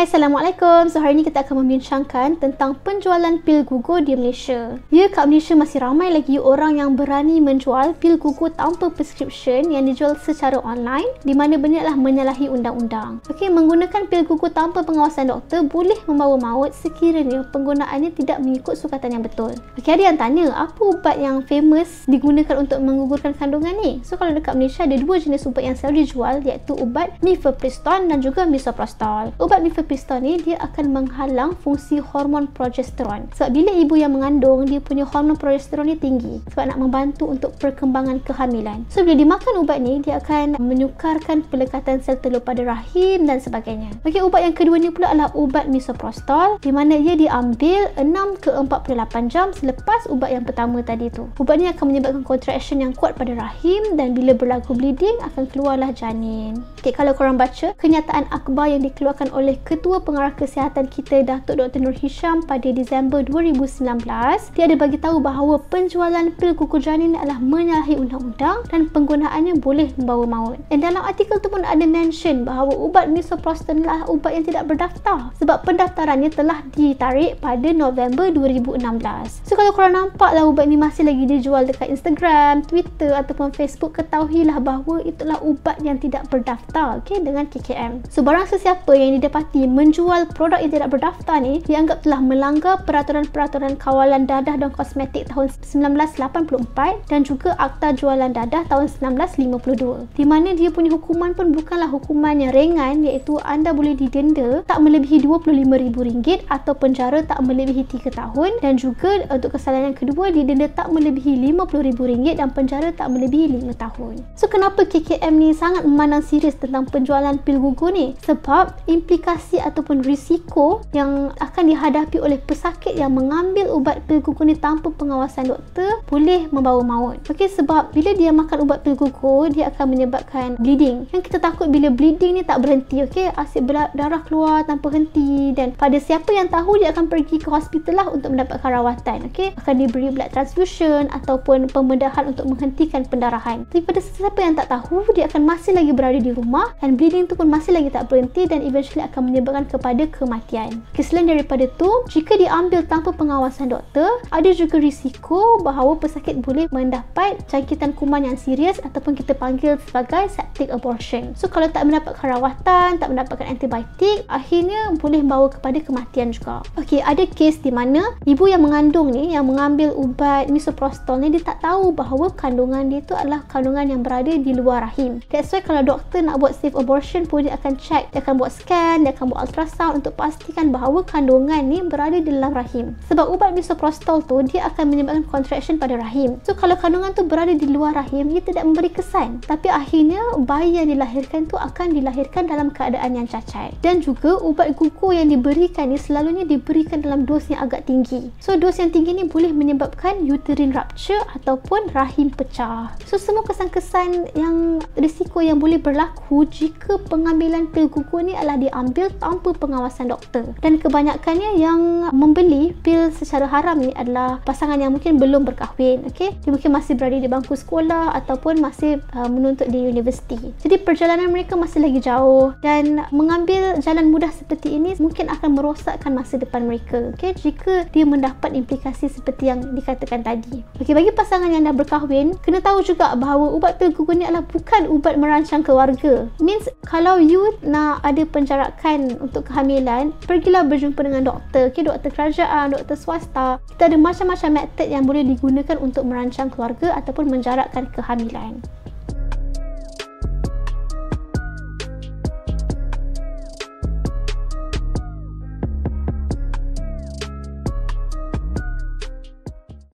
Hai Assalamualaikum So hari ni kita akan membincangkan tentang penjualan pil gugur di Malaysia Ya kat Malaysia masih ramai lagi orang yang berani menjual pil gugur tanpa prescription yang dijual secara online di mana benarlah menyalahi undang-undang Okey, menggunakan pil gugur tanpa pengawasan doktor boleh membawa maut sekiranya penggunaannya tidak mengikut sukatan yang betul Okey, ada yang tanya apa ubat yang famous digunakan untuk menggugurkan kandungan ni? So kalau dekat Malaysia ada dua jenis ubat yang selalu dijual iaitu ubat mifepristone dan juga misoprostol Ubat mifepristone piston ni dia akan menghalang fungsi hormon progesteron. Sebab bila ibu yang mengandung dia punya hormon progesteron ni tinggi sebab nak membantu untuk perkembangan kehamilan. So bila dimakan ubat ni dia akan menyukarkan pelekatan sel telur pada rahim dan sebagainya. Okey ubat yang kedua ni pula adalah ubat misoprostol di mana dia diambil 6 ke 48 jam selepas ubat yang pertama tadi tu. Ubat ni akan menyebabkan contraction yang kuat pada rahim dan bila berlaku bleeding akan keluarlah janin. Okey kalau korang baca kenyataan akbar yang dikeluarkan oleh ket- Ketua Pengarah Kesihatan kita Datuk Dr. Nur Hisham pada Disember 2019, dia ada bagi tahu bahawa penjualan pil kuku janin adalah menyalahi undang-undang dan penggunaannya boleh membawa maut. Dan dalam artikel tu pun ada mention bahawa ubat misoprostol adalah ubat yang tidak berdaftar sebab pendaftarannya telah ditarik pada November 2016. So kalau korang nampak lah ubat ni masih lagi dijual dekat Instagram, Twitter ataupun Facebook, ketahuilah bahawa itulah ubat yang tidak berdaftar okay, dengan KKM. So barang sesiapa yang didapati menjual produk yang tidak berdaftar ni dianggap telah melanggar peraturan-peraturan kawalan dadah dan kosmetik tahun 1984 dan juga Akta Jualan Dadah tahun 1952. Di mana dia punya hukuman pun bukanlah hukuman yang ringan iaitu anda boleh didenda tak melebihi RM25,000 atau penjara tak melebihi 3 tahun dan juga eh, untuk kesalahan yang kedua didenda tak melebihi RM50,000 dan penjara tak melebihi 5 tahun. So kenapa KKM ni sangat memandang serius tentang penjualan pil gugur ni? Sebab implikasi ataupun risiko yang akan dihadapi oleh pesakit yang mengambil ubat pil gugur ni tanpa pengawasan doktor boleh membawa maut. Okey sebab bila dia makan ubat pil gugur dia akan menyebabkan bleeding. Yang kita takut bila bleeding ni tak berhenti okey asyik darah keluar tanpa henti dan pada siapa yang tahu dia akan pergi ke hospital lah untuk mendapatkan rawatan okey akan diberi blood transfusion ataupun pembedahan untuk menghentikan pendarahan. Tapi pada sesiapa yang tak tahu dia akan masih lagi berada di rumah dan bleeding tu pun masih lagi tak berhenti dan eventually akan menyebabkan menyebabkan kepada kematian. Keselain daripada itu, jika diambil tanpa pengawasan doktor, ada juga risiko bahawa pesakit boleh mendapat jangkitan kuman yang serius ataupun kita panggil sebagai septic abortion. So kalau tak mendapatkan rawatan, tak mendapatkan antibiotik, akhirnya boleh membawa kepada kematian juga. Okey, ada kes di mana ibu yang mengandung ni yang mengambil ubat misoprostol ni dia tak tahu bahawa kandungan dia tu adalah kandungan yang berada di luar rahim. That's why kalau doktor nak buat safe abortion pun dia akan check, dia akan buat scan, dia akan buat ultrasound untuk pastikan bahawa kandungan ni berada di dalam rahim. Sebab ubat misoprostol tu dia akan menyebabkan contraction pada rahim. So kalau kandungan tu berada di luar rahim, dia tidak memberi kesan. Tapi akhirnya bayi yang dilahirkan tu akan dilahirkan dalam keadaan yang cacat. Dan juga ubat gugur yang diberikan ni selalunya diberikan dalam dos yang agak tinggi. So dos yang tinggi ni boleh menyebabkan uterine rupture ataupun rahim pecah. So semua kesan-kesan yang risiko yang boleh berlaku jika pengambilan pil gugur ni adalah diambil tanpa pengawasan doktor dan kebanyakannya yang membeli pil secara haram ni adalah pasangan yang mungkin belum berkahwin okay? dia mungkin masih berada di bangku sekolah ataupun masih uh, menuntut di universiti jadi perjalanan mereka masih lagi jauh dan mengambil jalan mudah seperti ini mungkin akan merosakkan masa depan mereka okay? jika dia mendapat implikasi seperti yang dikatakan tadi okay, bagi pasangan yang dah berkahwin kena tahu juga bahawa ubat pil gugur ni adalah bukan ubat merancang keluarga means kalau you nak ada penjarakan untuk kehamilan, pergilah berjumpa dengan doktor, okay? doktor kerajaan, doktor swasta. Kita ada macam-macam method yang boleh digunakan untuk merancang keluarga ataupun menjarakkan kehamilan.